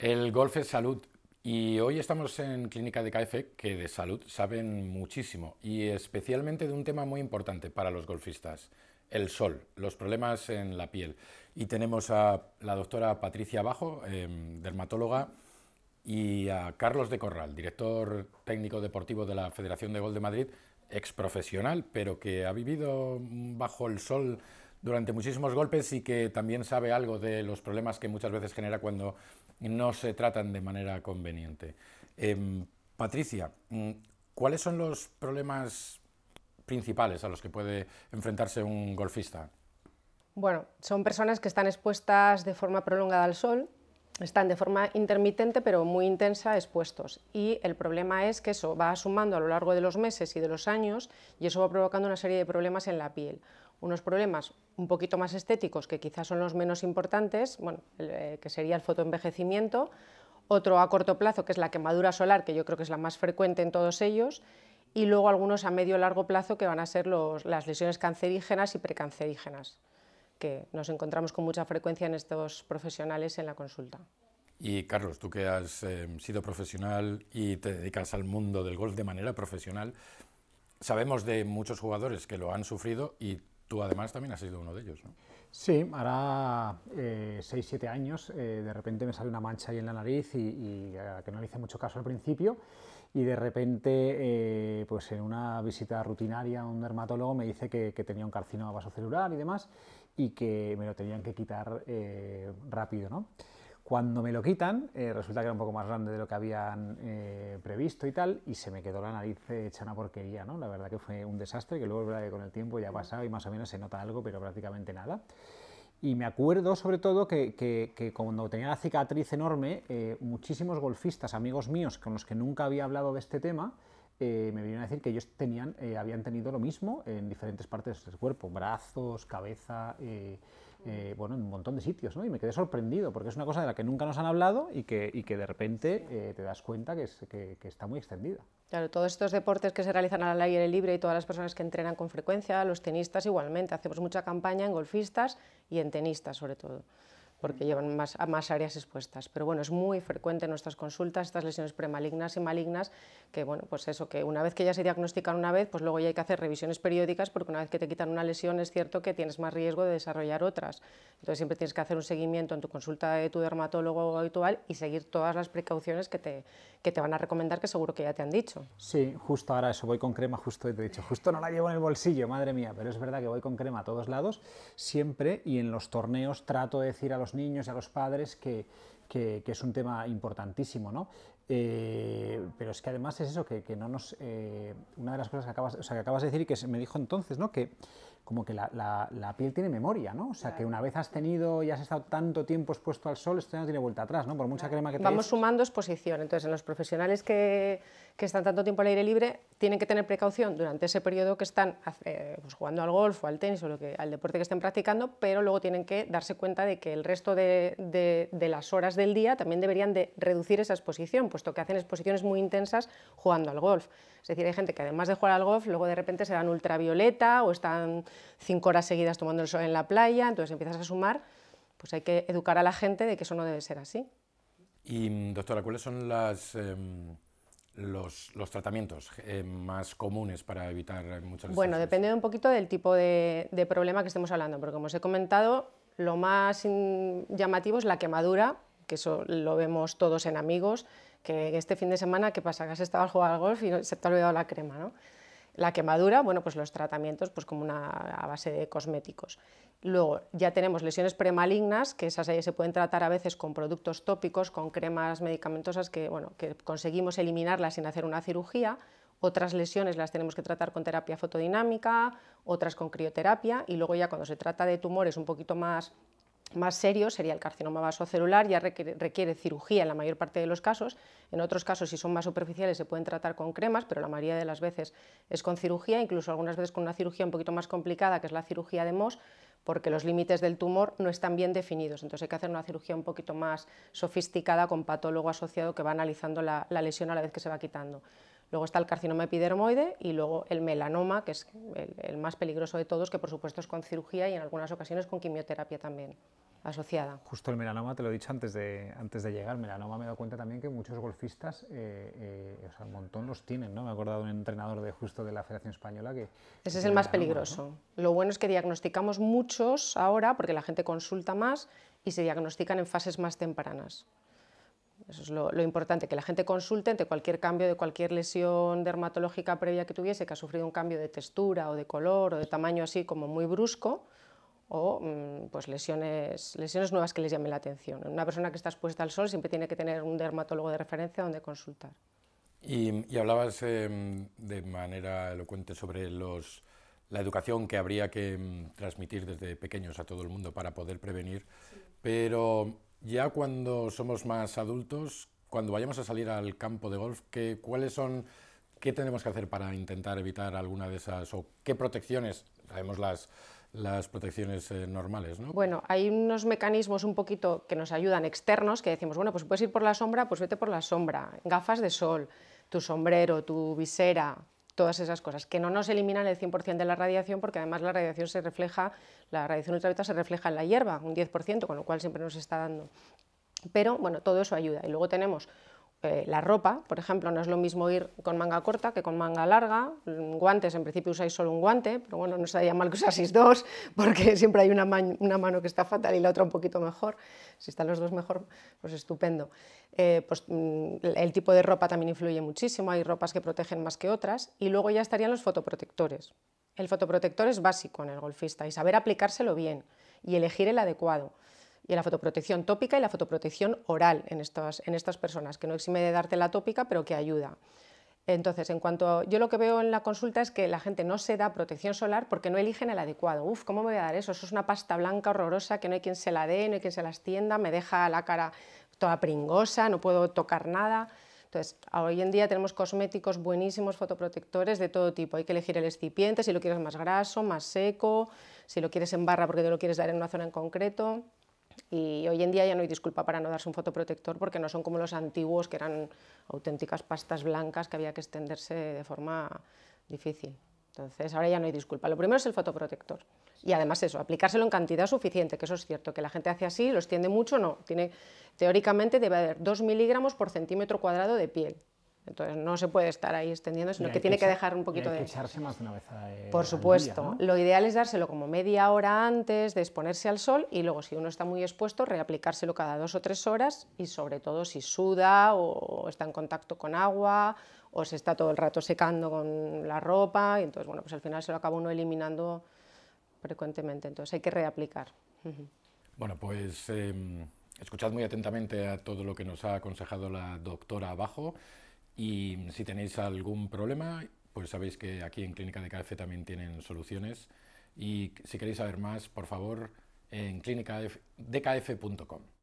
El golf es salud y hoy estamos en Clínica de KF que de salud saben muchísimo y especialmente de un tema muy importante para los golfistas, el sol, los problemas en la piel. Y tenemos a la doctora Patricia Bajo, em, dermatóloga, y a Carlos de Corral, director técnico deportivo de la Federación de Golf de Madrid, ex profesional, pero que ha vivido bajo el sol durante muchísimos golpes y que también sabe algo de los problemas que muchas veces genera cuando no se tratan de manera conveniente. Em, Patricia, mm, ¿cuáles son los problemas principales a los que puede enfrentarse un golfista? Bueno, son personas que están expuestas de forma prolongada al sol, están de forma intermitente pero muy intensa expuestos y el problema es que eso va sumando a lo largo de los meses y de los años y eso va provocando una serie de problemas en la piel unos problemas un poquito más estéticos, que quizás son los menos importantes, bueno, eh, que sería el fotoenvejecimiento, otro a corto plazo, que es la quemadura solar, que yo creo que es la más frecuente en todos ellos, y luego algunos a medio largo plazo, que van a ser los, las lesiones cancerígenas y precancerígenas, que nos encontramos con mucha frecuencia en estos profesionales en la consulta. Y Carlos, tú que has eh, sido profesional y te dedicas al mundo del golf de manera profesional, sabemos de muchos jugadores que lo han sufrido y Tú además también has sido uno de ellos, ¿no? Sí, hará 6-7 eh, años, eh, de repente me sale una mancha ahí en la nariz y, eh, que no le hice mucho caso al principio y de repente, pues en una visita rutinaria a un dermatólogo me dice que, tenía un carcinoma vasocelular y demás y que me lo tenían que quitar rápido, ¿no? Cuando me lo quitan, eh, resulta que era un poco más grande de lo que habían eh, previsto y tal, y se me quedó la nariz eh, hecha una porquería, ¿no? La verdad que fue un desastre, que luego con el tiempo ya ha pasado y más o menos se nota algo, pero prácticamente nada. Y me acuerdo sobre todo que, que, que cuando tenía la cicatriz enorme, muchísimos golfistas, amigos míos con los que nunca había hablado de este tema, me vinieron a decir que ellos tenían, habían tenido lo mismo en diferentes partes del cuerpo, brazos, cabeza eh, bueno, en un montón de sitios, ¿no? Y me quedé sorprendido, porque es una cosa de la que nunca nos han hablado y que, de repente eh, te das cuenta que, está muy extendida. todos estos deportes que se realizan al aire libre y todas las personas que entrenan con frecuencia, los tenistas igualmente, hacemos mucha campaña en golfistas y en tenistas sobre todo porque llevan más, a más áreas expuestas. Pero bueno, es muy frecuente en nuestras consultas estas lesiones premalignas y malignas, que bueno, pues eso, que una vez que ya se diagnostican una vez, pues luego ya hay que hacer revisiones periódicas, porque una vez que te quitan una lesión es cierto que tienes más riesgo de desarrollar otras. Entonces siempre tienes que hacer un seguimiento en tu consulta de tu dermatólogo habitual y seguir todas las precauciones que te, que te van a recomendar, que seguro que ya te han dicho. Sí, justo ahora eso, voy con crema, justo te he dicho, justo no la llevo en el bolsillo, madre mía, pero es verdad que voy con crema a todos lados, siempre, y en los torneos trato de decir a los niños y a los padres, que, es un tema importantísimo, eh, pero es que además es eso, que, no nos... Eh, una de las cosas que acabas, que acabas de decir y que me dijo entonces, ¿no? Que, como que la, la, piel tiene memoria, ¿no? O sea, que una vez has tenido y has estado tanto tiempo expuesto al sol, esto ya no tiene vuelta atrás, ¿no? Por mucha crema que tengas. Vamos sumando exposición. Entonces, en los profesionales que, que, están tanto tiempo al aire libre, tienen que tener precaución durante ese periodo que están eh, pues, jugando al golf o al tenis o lo que, al deporte que estén practicando, pero luego tienen que darse cuenta de que el resto de, de, de las horas del día también deberían de reducir esa exposición, puesto que hacen exposiciones muy intensas jugando al golf. Es decir, hay gente que además de jugar al golf, luego de repente se dan ultravioleta o están cinco horas seguidas tomando el sol en la playa, entonces empiezas a sumar, pues hay que educar a la gente de que eso no debe ser así. Y mm, doctora, ¿cuáles son em, los, tratamientos eh, más comunes para evitar muchas Bueno, depende un poquito del tipo de, problema que estemos hablando, porque como os he comentado, lo más llamativo es la quemadura, que eso lo vemos todos en amigos, que este fin de semana, ¿qué pasa? Que has estado al jugar al golf y se te ha olvidado la crema, ¿no? La quemadura, bueno, pues los tratamientos pues como una a base de cosméticos. Luego ya tenemos lesiones premalignas, que esas se pueden tratar a veces con productos tópicos, con cremas medicamentosas que, bueno, que conseguimos eliminarlas sin hacer una cirugía. Otras lesiones las tenemos que tratar con terapia fotodinámica, otras con crioterapia y luego ya cuando se trata de tumores un poquito más más serio sería el carcinoma vasocelular, ya requiere, cirugía en la mayor parte de los casos. En otros casos, si son más superficiales, se pueden tratar con cremas, pero la mayoría de las veces es con cirugía, incluso algunas veces con una cirugía un poquito más complicada, que es la cirugía de MOS, porque los límites del tumor no están bien definidos. Entonces hay que hacer una cirugía un poquito más sofisticada con patólogo asociado que va analizando la lesión a la vez que se va quitando. Luego está el carcinoma epidermoide y luego el melanoma, que es el, más peligroso de todos, que por supuesto es con cirugía y en algunas ocasiones con quimioterapia también asociada. Justo el melanoma, te lo he dicho antes de, antes de llegar, melanoma me he dado cuenta también que muchos golfistas, eh, eh, o sea, un montón los tienen, ¿no? Me he acordado de un entrenador de justo de la Federación Española que... Ese es el más peligroso. Lo bueno es que diagnosticamos muchos ahora, porque la gente consulta más, y se diagnostican en fases más tempranas. Eso es lo, importante, que la gente consulte ante cualquier cambio de cualquier lesión dermatológica previa que tuviese, que ha sufrido un cambio de textura o de color o de tamaño así como muy brusco, o mm, pues lesiones, lesiones nuevas que les llamen la atención. Una persona que está expuesta al sol siempre tiene que tener un dermatólogo de referencia donde consultar. Y, hablabas em, de manera elocuente sobre los, la educación que habría que mm, transmitir desde pequeños a todo el mundo para poder prevenir, pero ya cuando somos más adultos, cuando vayamos a salir al campo de golf, ¿qué, ¿cuáles son, qué tenemos que hacer para intentar evitar alguna de esas, o qué protecciones, sabemos las, protecciones eh, normales, ¿no? Bueno, hay unos mecanismos un poquito que nos ayudan externos, que decimos, bueno, pues puedes ir por la sombra, pues vete por la sombra, gafas de sol, tu sombrero, tu visera, todas esas cosas, que no nos eliminan el 100% de la radiación, porque además la radiación se refleja, la radiación ultravioleta se refleja en la hierba, un 10%, con lo cual siempre nos está dando. Pero bueno, todo eso ayuda. Y luego tenemos eh, la ropa, por ejemplo, no es lo mismo ir con manga corta que con manga larga, mm, guantes, en principio usáis solo un guante, pero bueno, no estaría mal que usaseis dos, porque siempre hay una, mano que está fatal y la otra un poquito mejor, si están los dos mejor, pues estupendo. Eh, pues, mm, el tipo de ropa también influye muchísimo, hay ropas que protegen más que otras, y luego ya estarían los fotoprotectores. El fotoprotector es básico en el golfista y saber aplicárselo bien y elegir el adecuado y la fotoprotección tópica y la fotoprotección oral en estas, en estas personas, que no exime de darte la tópica, pero que ayuda. Entonces, en cuanto yo lo que veo en la consulta es que la gente no se da protección solar porque no eligen el adecuado. Uf, ¿cómo me voy a dar eso? Eso es una pasta blanca horrorosa que no hay quien se la dé, no hay quien se la extienda, me deja la cara toda pringosa, no puedo tocar nada. Entonces, hoy en día tenemos cosméticos buenísimos, fotoprotectores de todo tipo. Hay que elegir el excipiente, si lo quieres más graso, más seco, si lo quieres en barra porque te lo quieres dar en una zona en concreto. Y hoy en día ya no hay disculpa para no darse un fotoprotector porque no son como los antiguos que eran auténticas pastas blancas que había que extenderse de forma difícil. Entonces, ahora ya no hay disculpa. Lo primero es el fotoprotector. Y además eso, aplicárselo en cantidad suficiente, que eso es cierto, que la gente hace así, lo extiende mucho, no. Tiene, teóricamente debe haber 2 miligramos por centímetro cuadrado de piel. Entonces no se puede estar ahí extendiendo, sino que tiene que, dejar un poquito de... echarse más de una vez a, eh, Por supuesto. Lo ideal es dárselo como media hora antes de exponerse al sol y luego si uno está muy expuesto, reaplicárselo cada dos o tres horas y sobre todo si suda o está en contacto con agua o se está todo el rato secando con la ropa. Y entonces, bueno, pues al final se lo acaba uno eliminando frecuentemente. Entonces hay que reaplicar. Bueno, pues em, escuchad muy atentamente a todo lo que nos ha aconsejado la doctora abajo. Y si tenéis algún problema, pues sabéis que aquí en Clínica de KF también tienen soluciones. Y si queréis saber más, por favor, en clínica clínicadkf.com.